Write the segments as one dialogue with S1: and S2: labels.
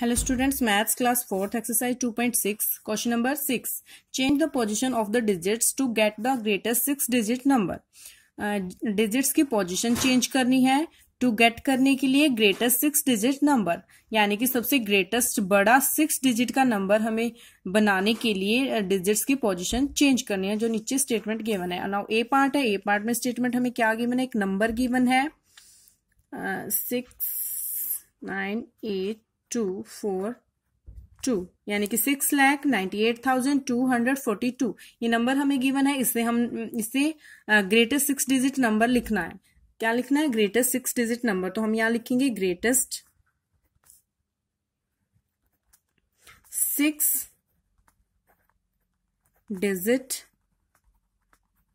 S1: hello students maths class fourth exercise 2.6 question number six change the position of the digits to get the greatest six digit number digits की position change करनी है to get करने के लिए greatest six digit number यानी कि सबसे greatest बड़ा सिक्स डिजिट का नंबर हमें बनाने के लिए डिजिट्स uh, की पोजीशन चेंज करनी है जो नीचे स्टेटमेंट गिवन है नाउ ए पार्ट है ए पार्ट में स्टेटमेंट हमें क्या गिवन है एक नंबर गिवन है six nine eight two four two यानी कि six lakh ninety eight thousand two hundred forty two ये नंबर हमें गिवन है इससे हम इससे ग्रेटेस्ट सिक्स डिजिट नंबर लिखना है क्या लिखना है ग्रेटेस्ट सिक्स डिजिट नंबर तो हम यहां लिखेंगे greatest six digit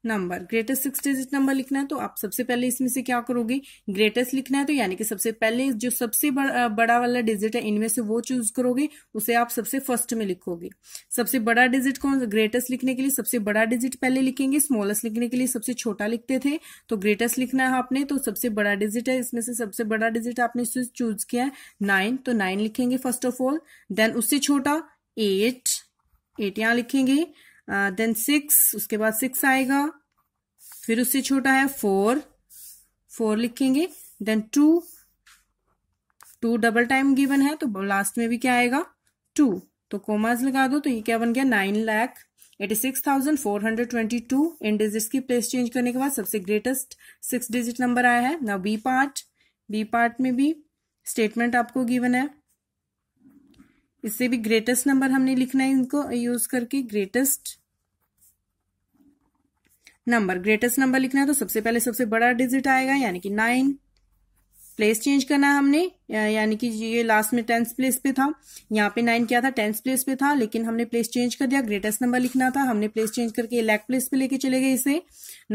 S1: number greatest six digit number लिखना है तो आप सबसे पहले इसमें से क्या करोगे ग्रेटेस्ट लिखना है तो यानी कि सबसे पहले जो सबसे बड़ा बड़ा वाला डिजिट है इनमें से वो चूज करोगे उसे आप सबसे फर्स्ट में लिखोगे सबसे बड़ा डिजिट कौन ग्रेटेस्ट लिखने के लिए सबसे बड़ा डिजिट पहले लिखेंगे स्मॉलेस्ट लिखने के लिए सबसे छोटा लिखते थे तो ग्रेटेस्ट लिखना है आपने तो सबसे बड़ा डिजिट है इसमें से सबसे बड़ा डिजिट आपने चूज किया है नाइन तो नाइन लिखेंगे फर्स्ट ऑफ ऑल देन उससे छोटा एट एट यहां लिखेंगे देन सिक्स उसके बाद सिक्स आएगा फिर उससे छोटा है फोर फोर लिखेंगे then two two double time given है तो लास्ट में भी क्या आएगा टू तो कोमाज लगा दो तो ये क्या बन गया nine lakh eighty six thousand four hundred twenty two इन डिजिट की प्लेस चेंज करने के बाद सबसे ग्रेटेस्ट सिक्स डिजिट नंबर आया है ना बी पार्ट बी पार्ट में भी स्टेटमेंट आपको गिवन है इससे भी ग्रेटेस्ट नंबर हमने लिखना है इनको यूज करके ग्रेटेस्ट नंबर ग्रेटेस्ट नंबर लिखना है तो सबसे पहले सबसे बड़ा डिजिट आएगा यानी कि नाइन प्लेस चेंज करना है हमने यानी कि ये लास्ट में टेंथ प्लेस पे था यहाँ पे नाइन क्या था टेंथ प्लेस पे था लेकिन हमने प्लेस चेंज कर दिया ग्रेटेस्ट नंबर लिखना था हमने प्लेस चेंज करके इलेक्ट प्लेस पे लेके चले गए इसे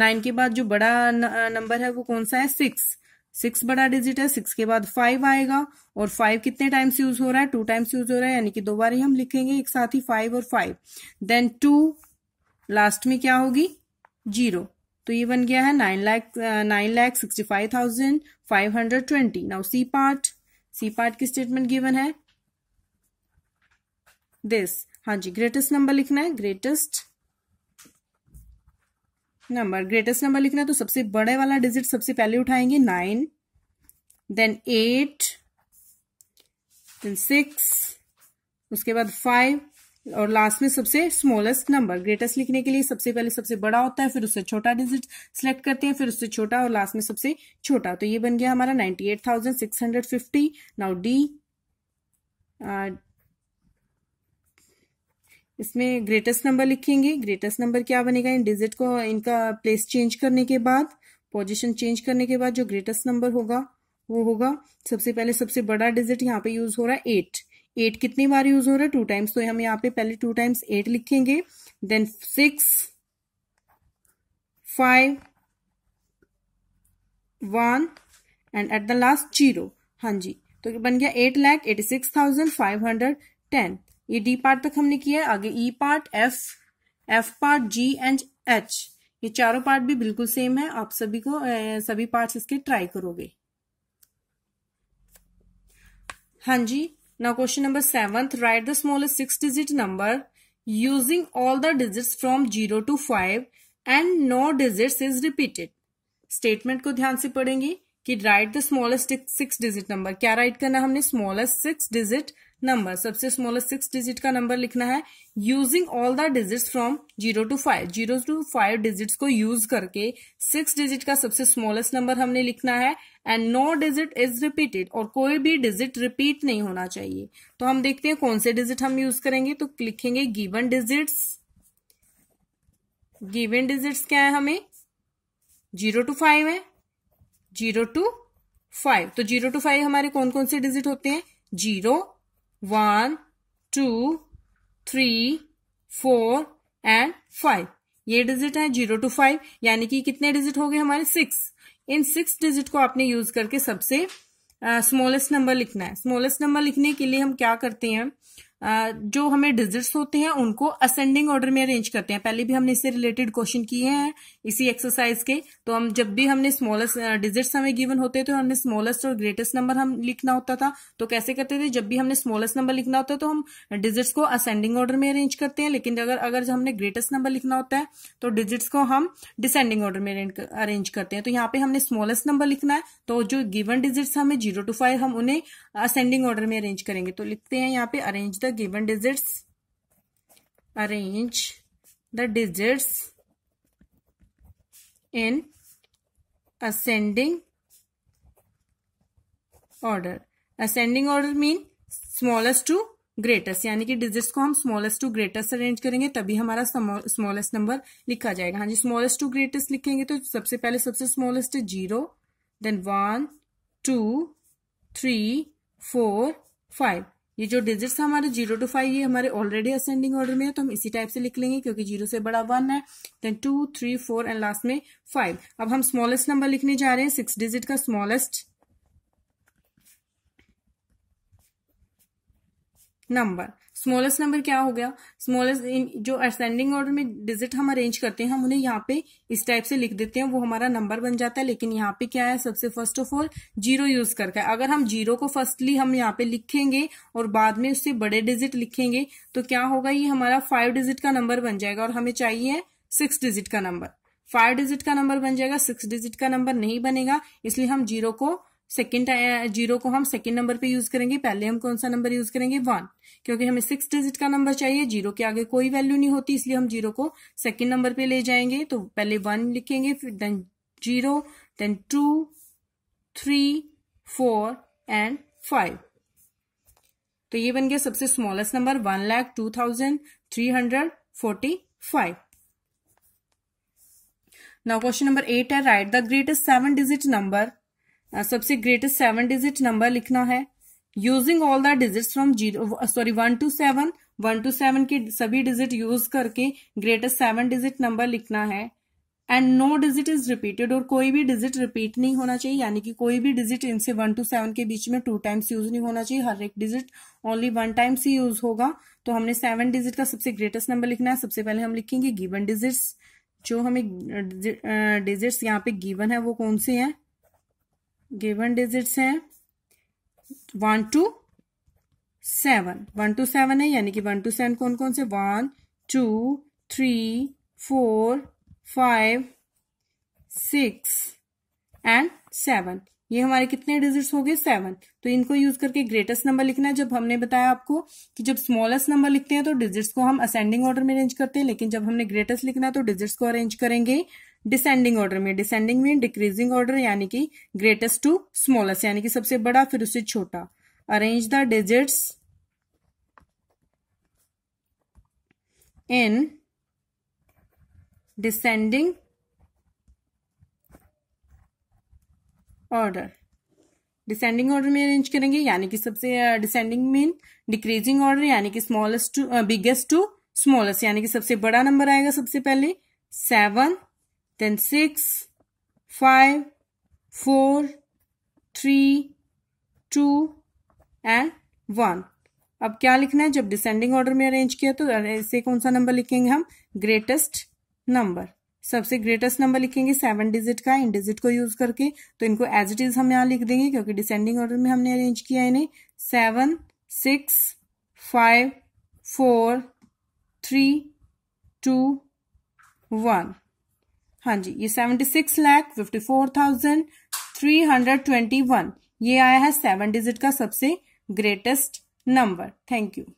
S1: नाइन के बाद जो बड़ा नंबर है वो कौन सा है सिक्स सिक्स बड़ा डिजिट है सिक्स के बाद फाइव आएगा और फाइव कितने टाइम्स यूज हो रहा है टू टाइम्स यूज हो रहा है यानी कि दो बार ही हम लिखेंगे एक साथ ही फाइव और फाइव देन टू लास्ट में क्या होगी जीरो तो ये बन गया है nine lakh nine lakh sixty five thousand five hundred twenty now C part C part की स्टेटमेंट गिवन है दिस हाँ जी ग्रेटेस्ट नंबर लिखना है ग्रेटेस्ट नंबर ग्रेटेस्ट नंबर लिखना है तो सबसे बड़े वाला डिजिट सबसे पहले उठाएंगे nine then eight then six उसके बाद फाइव और लास्ट में सबसे स्मॉलेस्ट नंबर ग्रेटेस्ट लिखने के लिए सबसे पहले सबसे बड़ा होता है फिर उससे छोटा डिजिट सेलेक्ट करते हैं फिर उससे छोटा और लास्ट में सबसे छोटा तो ये बन गया हमारा ninety eight thousand six hundred fifty now D इसमें ग्रेटेस्ट नंबर लिखेंगे ग्रेटेस्ट नंबर क्या बनेगा इन डिजिट को इनका प्लेस चेंज करने के बाद पोजीशन चेंज करने के बाद जो ग्रेटेस्ट नंबर होगा वो होगा सबसे पहले सबसे बड़ा डिजिट यहाँ पे यूज हो रहा है एट एट कितनी बार यूज हो रहा है टू टाइम्स तो हम यहाँ पे पहले टू टाइम्स एट लिखेंगे then six five one and at the last zero हाँ जी तो बन गया eight lakh eighty six thousand five hundred ten ये डी पार्ट तक हमने किया है आगे E part F F part G and H ये चारों पार्ट भी बिल्कुल सेम है आप सभी को सभी पार्ट इसके ट्राई करोगे हाँ जी now question number seventh write the smallest six digit number using all the digits from zero to five and no digits is repeated statement को ध्यान से पढ़ेंगे कि write the smallest six digit number क्या write करना हमने smallest six digit number सबसे smallest six digit का नंबर लिखना है using all the digits from zero to five zero to five digits को यूज करके सिक्स डिजिट का सबसे स्मॉलेस्ट नंबर हमने लिखना है and no digit is repeated और कोई भी डिजिट रिपीट नहीं होना चाहिए तो हम देखते हैं कौन से डिजिट हम यूज करेंगे तो लिखेंगे गिवन डिजिट्स गिवन डिजिट्स क्या है हमें जीरो टू फाइव है जीरो टू फाइव तो जीरो टू फाइव हमारे कौन कौन से डिजिट होते हैं zero one two three four and five ये डिजिट है जीरो टू फाइव यानी कि कितने डिजिट हो गए हमारे सिक्स इन सिक्स डिजिट को आपने यूज करके सबसे स्मॉलेस्ट नंबर लिखना है स्मॉलेस्ट नंबर लिखने के लिए हम क्या करते हैं जो हमें डिजिट्स होते हैं उनको असेंडिंग ऑर्डर में अरेंज करते हैं पहले भी हमने इससे रिलेटेड क्वेश्चन किए हैं इसी एक्सरसाइज के तो हम जब भी हमने स्मॉलेस्ट डिजिट्स हमें गिवन होते थे हमने स्मॉलेस्ट और ग्रेटेस्ट नंबर हम लिखना होता था तो कैसे करते थे जब भी हमने स्मॉलेस्ट नंबर लिखना होता है तो हम डिजिट्स को असेंडिंग ऑर्डर में अरेंज करते हैं लेकिन अगर अगर हमने ग्रेटेस्ट नंबर लिखना होता है तो डिजिट्स को हम डिसेंडिंग ऑर्डर में अरेंज करते हैं तो यहाँ पे हमने स्मॉलेस्ट नंबर लिखना है तो जो गिवन डिजिट्स हमें जीरो टू फाइव हम उन्हें असेंडिंग ऑर्डर में अरेंज करेंगे तो लिखते हैं यहाँ पे arrange the the given digits arrange the digits in ascending order ascending order mean smallest to greatest यानी कि डिजिट्स को हम स्मॉलेस्ट टू ग्रेटेस्ट अरेंज करेंगे तभी हमारा स्मॉलेस्ट नंबर लिखा जाएगा हाँ जी स्मॉलेस्ट टू ग्रेटेस्ट लिखेंगे तो सबसे पहले सबसे स्मॉलेस्ट है zero then one two three four five ये जो डिजिट्स हमारे जीरो टू फाइव ये हमारे ऑलरेडी असेंडिंग ऑर्डर में है तो हम इसी टाइप से लिख लेंगे क्योंकि जीरो से बड़ा वन है then two three four and last में फाइव अब हम स्मॉलेस्ट नंबर लिखने जा रहे हैं सिक्स डिजिट का स्मॉलेस्ट नंबर स्मॉलेस्ट नंबर क्या हो गया स्मॉलेस्ट जो असेंडिंग ऑर्डर में डिजिट हम अरेंज करते हैं हम उन्हें यहाँ पे इस टाइप से लिख देते हैं वो हमारा नंबर बन जाता है लेकिन यहाँ पे क्या है सबसे first of all zero use करके अगर हम जीरो को फर्स्टली हम यहाँ पे लिखेंगे और बाद में उससे बड़े डिजिट लिखेंगे तो क्या होगा ये हमारा फाइव डिजिट का नंबर बन जाएगा और हमें चाहिए सिक्स डिजिट का नंबर फाइव डिजिट का नंबर बन जाएगा सिक्स डिजिट का नंबर नहीं बनेगा इसलिए हम जीरो को सेकेंड जीरो को हम सेकेंड नंबर पे यूज करेंगे पहले हम कौन सा नंबर यूज करेंगे वन क्योंकि हमें सिक्स डिजिट का नंबर चाहिए जीरो के आगे कोई वैल्यू नहीं होती इसलिए हम जीरो को सेकेंड नंबर पे ले जाएंगे तो पहले वन लिखेंगे फिर then zero then two three four and five तो ये बन गया सबसे smallest number one lakh two thousand three hundred forty five now question number eight है write the greatest seven digit number Uh, सबसे ग्रेटेस्ट सेवन डिजिट नंबर लिखना है using all the digit from zero sorry one to seven one to seven के सभी digit use करके greatest seven digit number लिखना है and no digit is repeated और कोई भी डिजिट रिपीट नहीं होना चाहिए यानी कि कोई भी डिजिट इनसे वन टू सेवन के बीच में टू टाइम्स यूज नहीं होना चाहिए हर एक डिजिट ओनली वन टाइम्स ही यूज होगा तो हमने सेवन डिजिट का सबसे ग्रेटेस्ट नंबर लिखना है सबसे पहले हम लिखेंगे गिवन डिजिट्स जो हमें डिजिट्स uh, uh, यहाँ पे गिवन है वो कौन से हैं गिवन डिजिट्स हैं one to seven one to seven है यानी कि वन टू सेवन कौन कौन से one two three four five six and seven ये हमारे कितने डिजिट्स हो गए सेवन तो इनको यूज करके ग्रेटेस्ट नंबर लिखना है जब हमने बताया आपको कि जब स्मॉलेस्ट नंबर लिखते हैं तो डिजिट्स को हम असेंडिंग ऑर्डर में अरेंज करते हैं लेकिन जब हमने ग्रेटेस्ट लिखना है तो डिजिट्स को अरेंज करेंगे डिसेंडिंग ऑर्डर में डिसेंडिंग में डिक्रीजिंग ऑर्डर यानी कि ग्रेटेस्ट टू स्मॉलेस्ट यानी कि सबसे बड़ा फिर उससे छोटा arrange the digits in descending order descending order में अरेंज करेंगे यानी कि सबसे डिसेंडिंग मीन डिक्रीजिंग ऑर्डर यानी कि smallest to biggest to smallest यानी कि सबसे बड़ा नंबर आएगा सबसे पहले seven then six, five, four, three, two, and one अब क्या लिखना है जब डिसेंडिंग ऑर्डर में अरेंज किया तो ऐसे कौन सा नंबर लिखेंगे हम ग्रेटेस्ट नंबर सबसे ग्रेटेस्ट नंबर लिखेंगे सेवन डिजिट का इन डिजिट को यूज करके तो इनको एज इट इज हम यहाँ लिख देंगे क्योंकि डिसेंडिंग ऑर्डर में हमने अरेंज किया है इन्हें seven six five four three two one हाँ जी ये seventy six lakh fifty four thousand three hundred twenty one ये आया है सेवन डिजिट का सबसे ग्रेटेस्ट नंबर थैंक यू